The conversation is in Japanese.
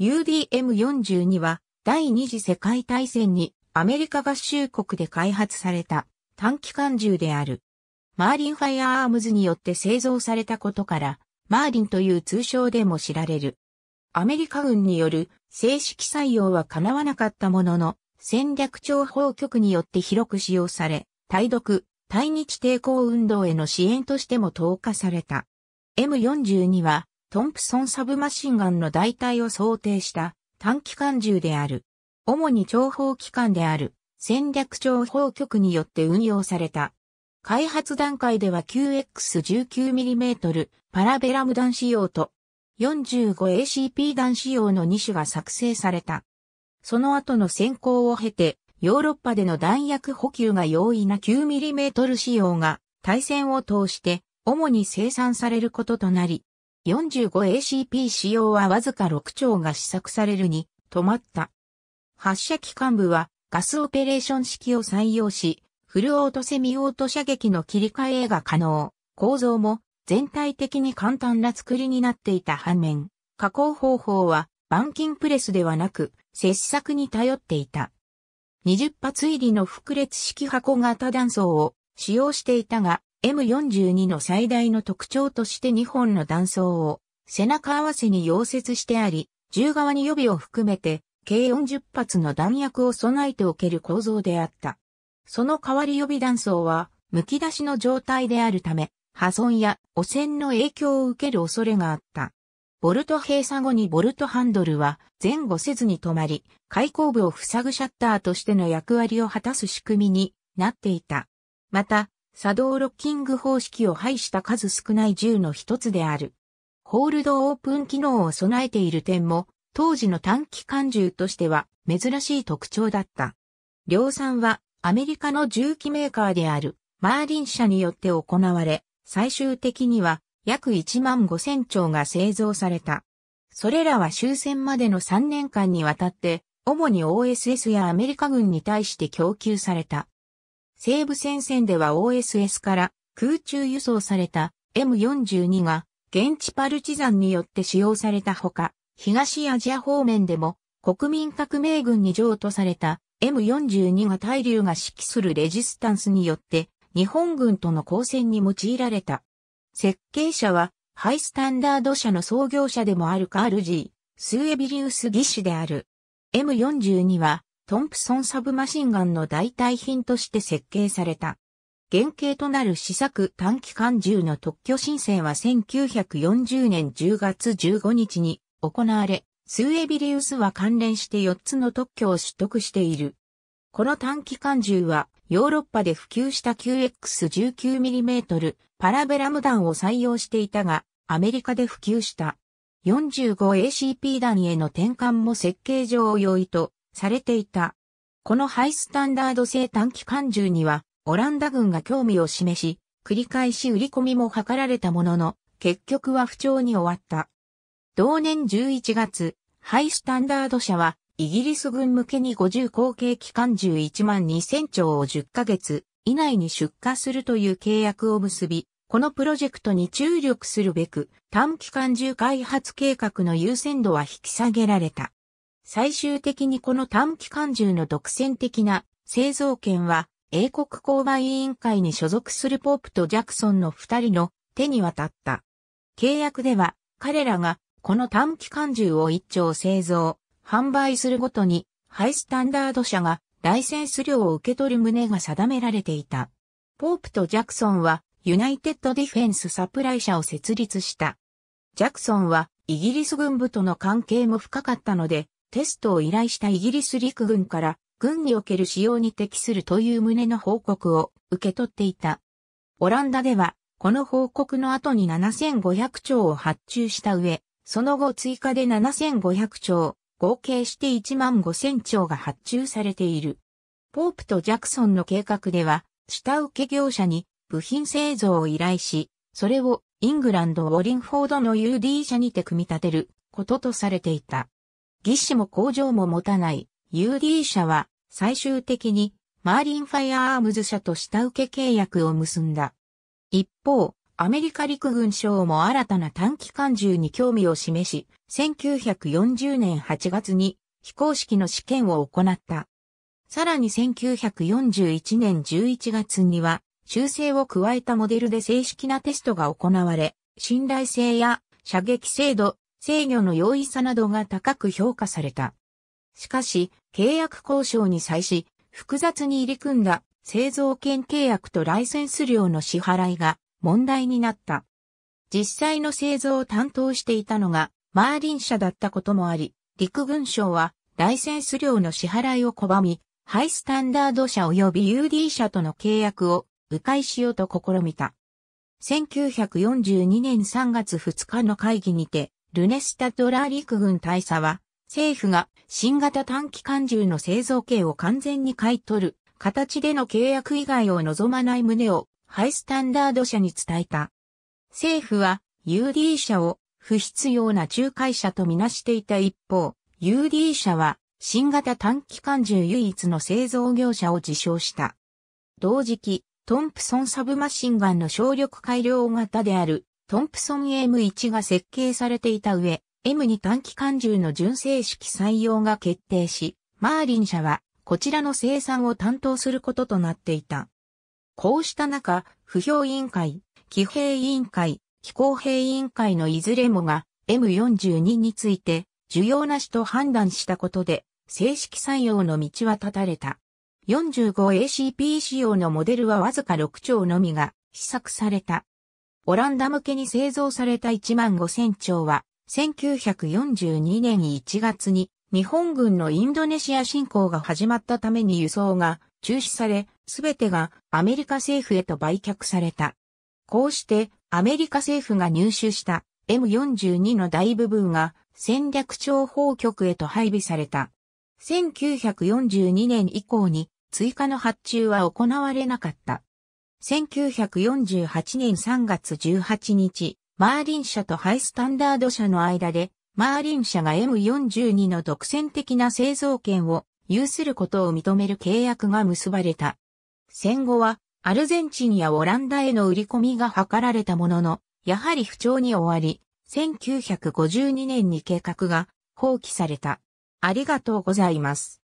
UDM42 は第二次世界大戦にアメリカ合衆国で開発された短期間銃である。マーリンファイアアームズによって製造されたことから、マーリンという通称でも知られる。アメリカ軍による正式採用は叶わなかったものの、戦略情報局によって広く使用され、対独、対日抵抗運動への支援としても投下された。M42 はトンプソンサブマシンガンの代替を想定した短期間銃である。主に諜報機関である戦略諜報局によって運用された。開発段階では 9X19mm パラベラム弾仕様と 45ACP 弾仕様の2種が作成された。その後の選考を経て、ヨーロッパでの弾薬補給が容易な 9mm 仕様が対戦を通して主に生産されることとなり、45ACP 使用はわずか6兆が試作されるに止まった。発射機幹部はガスオペレーション式を採用し、フルオートセミオート射撃の切り替えが可能。構造も全体的に簡単な作りになっていた反面、加工方法は板金プレスではなく、切削に頼っていた。20発入りの複列式箱型断層を使用していたが、M42 の最大の特徴として2本の断層を背中合わせに溶接してあり、銃側に予備を含めて計40発の弾薬を備えておける構造であった。その代わり予備断層は剥き出しの状態であるため、破損や汚染の影響を受ける恐れがあった。ボルト閉鎖後にボルトハンドルは前後せずに止まり、開口部を塞ぐシャッターとしての役割を果たす仕組みになっていた。また、作動ロッキング方式を排した数少ない銃の一つである。ホールドオープン機能を備えている点も、当時の短期間銃としては珍しい特徴だった。量産はアメリカの銃器メーカーであるマーリン社によって行われ、最終的には約1万5000丁が製造された。それらは終戦までの3年間にわたって、主に OSS やアメリカ軍に対して供給された。西部戦線では OSS から空中輸送された M42 が現地パルチザンによって使用されたほか、東アジア方面でも国民革命軍に譲渡された M42 が大流が指揮するレジスタンスによって日本軍との交戦に用いられた。設計者はハイスタンダード社の創業者でもあるカール G、スーエビリウス技師である。M42 はトンプソンサブマシンガンの代替品として設計された。原型となる試作短期間銃の特許申請は1940年10月15日に行われ、スーエビリウスは関連して4つの特許を取得している。この短期間銃はヨーロッパで普及した QX19mm パラベラム弾を採用していたが、アメリカで普及した 45ACP 弾への転換も設計上容易とされていた。このハイスタンダード製短期間銃には、オランダ軍が興味を示し、繰り返し売り込みも図られたものの、結局は不調に終わった。同年11月、ハイスタンダード社は、イギリス軍向けに50口径機関銃1万2000丁を10ヶ月以内に出荷するという契約を結び、このプロジェクトに注力するべく、短期間銃開発計画の優先度は引き下げられた。最終的にこの短期間銃の独占的な製造権は英国購買委員会に所属するポープとジャクソンの二人の手に渡った。契約では彼らがこの短期間銃を一丁製造、販売するごとにハイスタンダード社がライセンス料を受け取る旨が定められていた。ポープとジャクソンはユナイテッドディフェンスサプライ社を設立した。ジャクソンはイギリス軍部との関係も深かったので、テストを依頼したイギリス陸軍から軍における使用に適するという旨の報告を受け取っていた。オランダでは、この報告の後に7500兆を発注した上、その後追加で7500兆、合計して1万5000兆が発注されている。ポープとジャクソンの計画では、下請け業者に部品製造を依頼し、それをイングランド・ウォリンフォードの UD 社にて組み立てることとされていた。技師も工場も持たない UD 社は最終的にマーリンファイアアームズ社と下請け契約を結んだ。一方、アメリカ陸軍省も新たな短期間銃に興味を示し、1940年8月に非公式の試験を行った。さらに1941年11月には修正を加えたモデルで正式なテストが行われ、信頼性や射撃精度、制御の容易さなどが高く評価された。しかし、契約交渉に際し、複雑に入り組んだ製造権契約とライセンス料の支払いが問題になった。実際の製造を担当していたのがマーリン社だったこともあり、陸軍省はライセンス料の支払いを拒み、ハイスタンダード社及び UD 社との契約を迂回しようと試みた。1942年3月2日の会議にて、ルネスタドラーリク軍大佐は、政府が新型短期間銃の製造系を完全に買い取る形での契約以外を望まない旨をハイスタンダード社に伝えた。政府は UD 社を不必要な仲介者とみなしていた一方、UD 社は新型短期間銃唯一の製造業者を自称した。同時期、トンプソンサブマシンガンの省力改良型であるトンプソン M1 が設計されていた上、M2 短期間銃の純正式採用が決定し、マーリン社はこちらの生産を担当することとなっていた。こうした中、不評委員会、騎兵委員会、非公平委員会のいずれもが M42 について需要なしと判断したことで正式採用の道は断たれた。45ACP 仕様のモデルはわずか6兆のみが試作された。オランダ向けに製造された1万5000丁は、1942年1月に日本軍のインドネシア侵攻が始まったために輸送が中止され、すべてがアメリカ政府へと売却された。こうしてアメリカ政府が入手した M42 の大部分が戦略情報局へと配備された。1942年以降に追加の発注は行われなかった。1948年3月18日、マーリン社とハイスタンダード社の間で、マーリン社が M42 の独占的な製造権を有することを認める契約が結ばれた。戦後は、アルゼンチンやオランダへの売り込みが図られたものの、やはり不調に終わり、1952年に計画が放棄された。ありがとうございます。